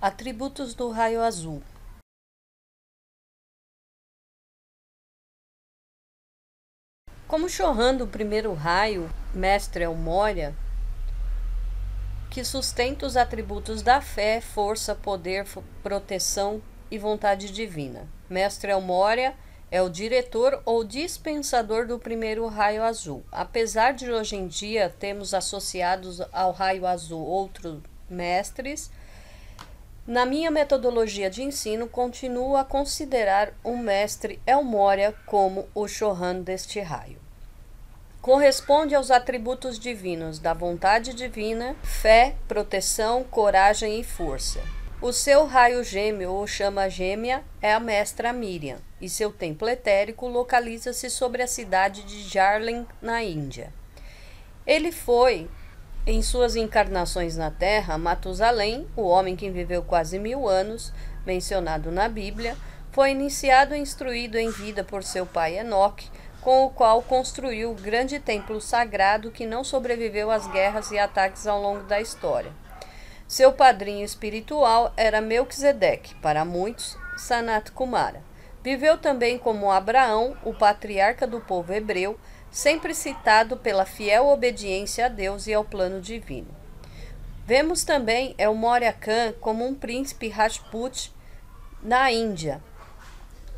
Atributos do raio azul. Como chorando o primeiro raio, mestre Elmória, que sustenta os atributos da fé, força, poder, proteção e vontade divina. Mestre Elmória é o diretor ou dispensador do primeiro raio azul. Apesar de hoje em dia termos associados ao raio azul outros mestres, na minha metodologia de ensino, continuo a considerar o mestre El Moria como o Chohan deste raio. Corresponde aos atributos divinos da vontade divina, fé, proteção, coragem e força. O seu raio gêmeo ou chama gêmea é a mestra Miriam, e seu templo etérico localiza-se sobre a cidade de Jarlin, na Índia. Ele foi em suas encarnações na Terra, Matusalém, o homem que viveu quase mil anos, mencionado na Bíblia, foi iniciado e instruído em vida por seu pai Enoque, com o qual construiu o grande templo sagrado que não sobreviveu às guerras e ataques ao longo da história. Seu padrinho espiritual era Melquisedeque, para muitos, Sanat Kumara. Viveu também como Abraão, o patriarca do povo hebreu, sempre citado pela fiel obediência a Deus e ao plano divino. Vemos também El Moria Khan como um príncipe Rajput na Índia,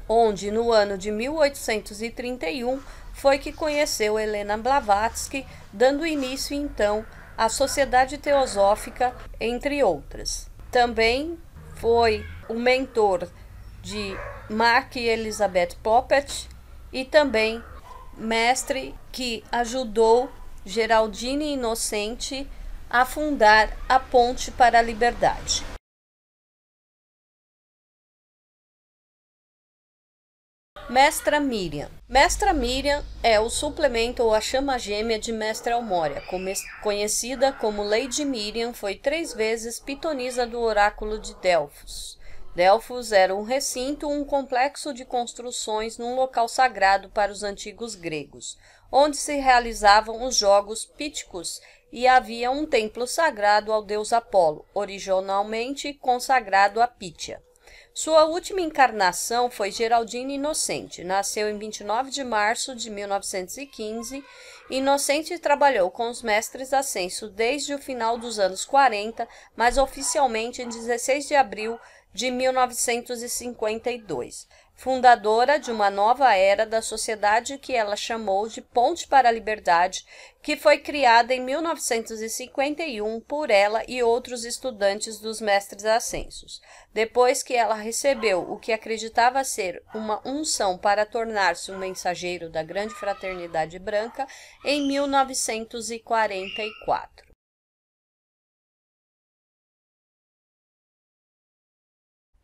onde no ano de 1831 foi que conheceu Helena Blavatsky, dando início então à Sociedade Teosófica, entre outras. Também foi o mentor de Mark e Elizabeth Poppet e também mestre que ajudou Geraldine Inocente a fundar a Ponte para a Liberdade. Mestra Miriam. Mestra Miriam é o suplemento ou a chama gêmea de Mestre Almória, conhecida como Lady Miriam, foi três vezes pitonisa do oráculo de Delfos. Delfos era um recinto, um complexo de construções num local sagrado para os antigos gregos, onde se realizavam os jogos píticos e havia um templo sagrado ao deus Apolo, originalmente consagrado a Pítia. Sua última encarnação foi Geraldino Inocente. Nasceu em 29 de março de 1915. Inocente trabalhou com os mestres Ascenso desde o final dos anos 40, mas oficialmente em 16 de abril de 1952, fundadora de uma nova era da sociedade que ela chamou de Ponte para a Liberdade, que foi criada em 1951 por ela e outros estudantes dos Mestres Ascensos, depois que ela recebeu o que acreditava ser uma unção para tornar-se um mensageiro da Grande Fraternidade Branca em 1944.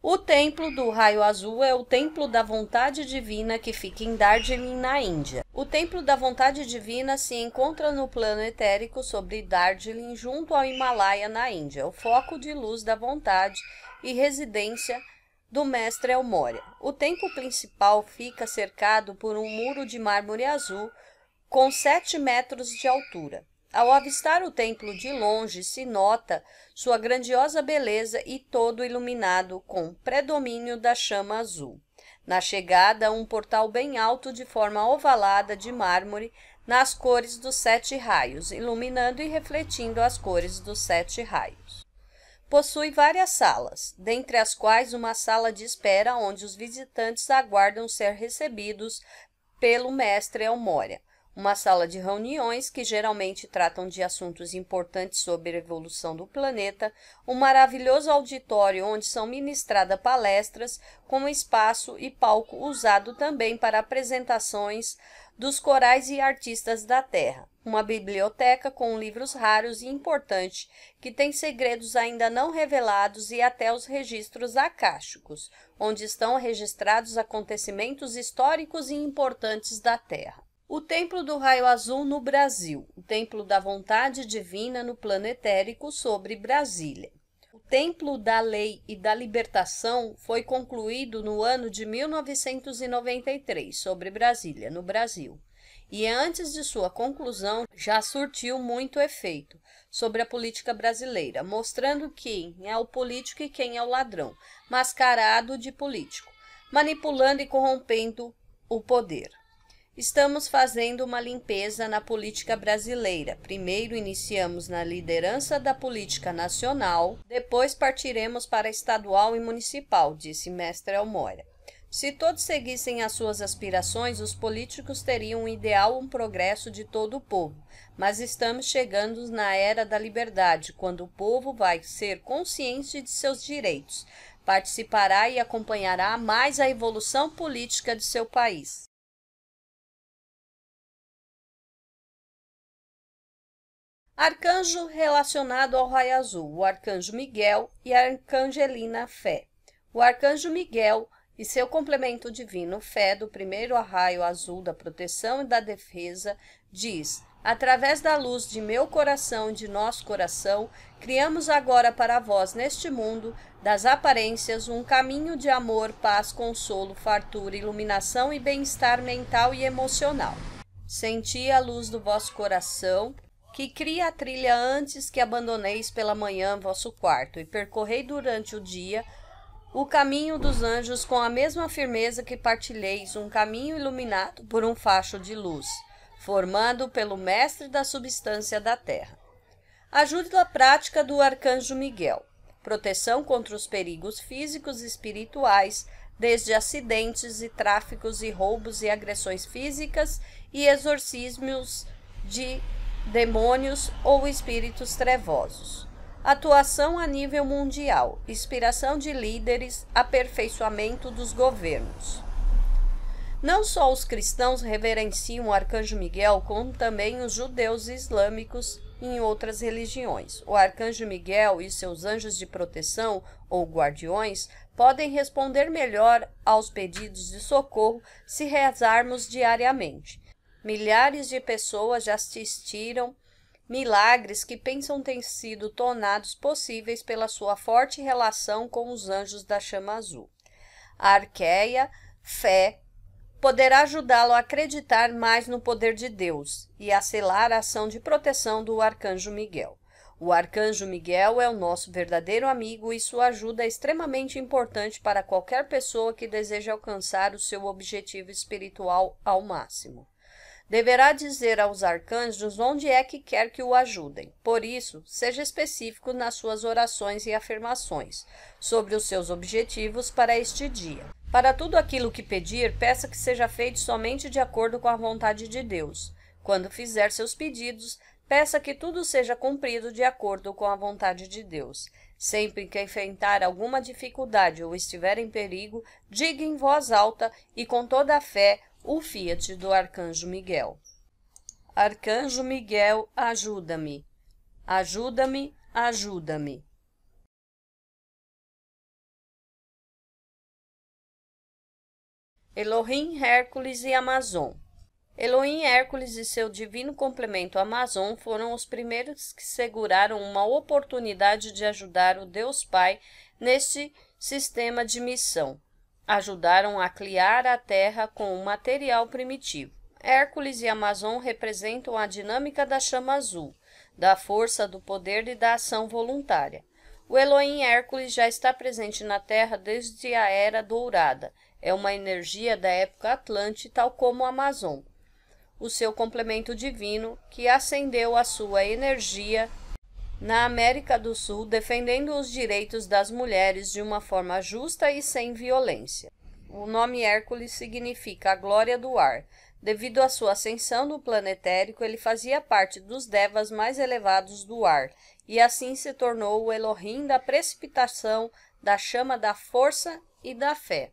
O templo do raio azul é o templo da vontade divina que fica em Darjeeling, na Índia. O templo da vontade divina se encontra no plano etérico sobre Darjeeling, junto ao Himalaia, na Índia, o foco de luz da vontade e residência do mestre Elmória. É o templo principal fica cercado por um muro de mármore azul com 7 metros de altura. Ao avistar o templo de longe, se nota sua grandiosa beleza e todo iluminado com predomínio da chama azul. Na chegada, um portal bem alto de forma ovalada de mármore, nas cores dos sete raios, iluminando e refletindo as cores dos sete raios. Possui várias salas, dentre as quais uma sala de espera onde os visitantes aguardam ser recebidos pelo mestre Elmória uma sala de reuniões que geralmente tratam de assuntos importantes sobre a evolução do planeta, um maravilhoso auditório onde são ministradas palestras, com espaço e palco usado também para apresentações dos corais e artistas da Terra, uma biblioteca com livros raros e importantes que tem segredos ainda não revelados e até os registros acásticos, onde estão registrados acontecimentos históricos e importantes da Terra. O Templo do Raio Azul no Brasil, o Templo da Vontade Divina no Etérico sobre Brasília. O Templo da Lei e da Libertação foi concluído no ano de 1993 sobre Brasília, no Brasil. E antes de sua conclusão, já surtiu muito efeito sobre a política brasileira, mostrando quem é o político e quem é o ladrão, mascarado de político, manipulando e corrompendo o poder. Estamos fazendo uma limpeza na política brasileira. Primeiro iniciamos na liderança da política nacional, depois partiremos para estadual e municipal, disse mestre Almora. Se todos seguissem as suas aspirações, os políticos teriam um ideal, um progresso de todo o povo. Mas estamos chegando na era da liberdade, quando o povo vai ser consciente de seus direitos, participará e acompanhará mais a evolução política de seu país. Arcanjo relacionado ao raio azul, o arcanjo Miguel e a arcangelina Fé. O arcanjo Miguel e seu complemento divino Fé, do primeiro raio azul da proteção e da defesa, diz: Através da luz de meu coração e de nosso coração, criamos agora para vós neste mundo das aparências um caminho de amor, paz, consolo, fartura, iluminação e bem-estar mental e emocional. Senti a luz do vosso coração que cria a trilha antes que abandoneis pela manhã vosso quarto, e percorrei durante o dia o caminho dos anjos com a mesma firmeza que partilheis um caminho iluminado por um facho de luz, formando pelo mestre da substância da terra. ajude a prática do arcanjo Miguel. Proteção contra os perigos físicos e espirituais, desde acidentes e tráficos e roubos e agressões físicas e exorcismos de demônios ou espíritos trevosos. Atuação a nível mundial, inspiração de líderes, aperfeiçoamento dos governos. Não só os cristãos reverenciam o arcanjo Miguel, como também os judeus islâmicos em outras religiões. O arcanjo Miguel e seus anjos de proteção ou guardiões podem responder melhor aos pedidos de socorro se rezarmos diariamente. Milhares de pessoas já assistiram milagres que pensam ter sido tornados possíveis pela sua forte relação com os anjos da chama azul. A arqueia, fé, poderá ajudá-lo a acreditar mais no poder de Deus e a selar a ação de proteção do arcanjo Miguel. O arcanjo Miguel é o nosso verdadeiro amigo e sua ajuda é extremamente importante para qualquer pessoa que deseja alcançar o seu objetivo espiritual ao máximo. Deverá dizer aos arcanjos onde é que quer que o ajudem. Por isso, seja específico nas suas orações e afirmações sobre os seus objetivos para este dia. Para tudo aquilo que pedir, peça que seja feito somente de acordo com a vontade de Deus. Quando fizer seus pedidos, peça que tudo seja cumprido de acordo com a vontade de Deus. Sempre que enfrentar alguma dificuldade ou estiver em perigo, diga em voz alta e com toda a fé o Fiat do Arcanjo Miguel. Arcanjo Miguel, ajuda-me. Ajuda-me, ajuda-me. Elohim, Hércules e Amazon. Elohim, Hércules e seu divino complemento Amazon foram os primeiros que seguraram uma oportunidade de ajudar o Deus Pai neste sistema de missão ajudaram a criar a Terra com o um material primitivo. Hércules e Amazon representam a dinâmica da chama azul, da força, do poder e da ação voluntária. O Elohim Hércules já está presente na Terra desde a Era Dourada. É uma energia da época Atlante, tal como o Amazon, o seu complemento divino, que acendeu a sua energia na América do Sul defendendo os direitos das mulheres de uma forma justa e sem violência. O nome Hércules significa a glória do ar. Devido à sua ascensão no planetérico, ele fazia parte dos devas mais elevados do ar e assim se tornou o Elohim da precipitação, da chama da força e da fé.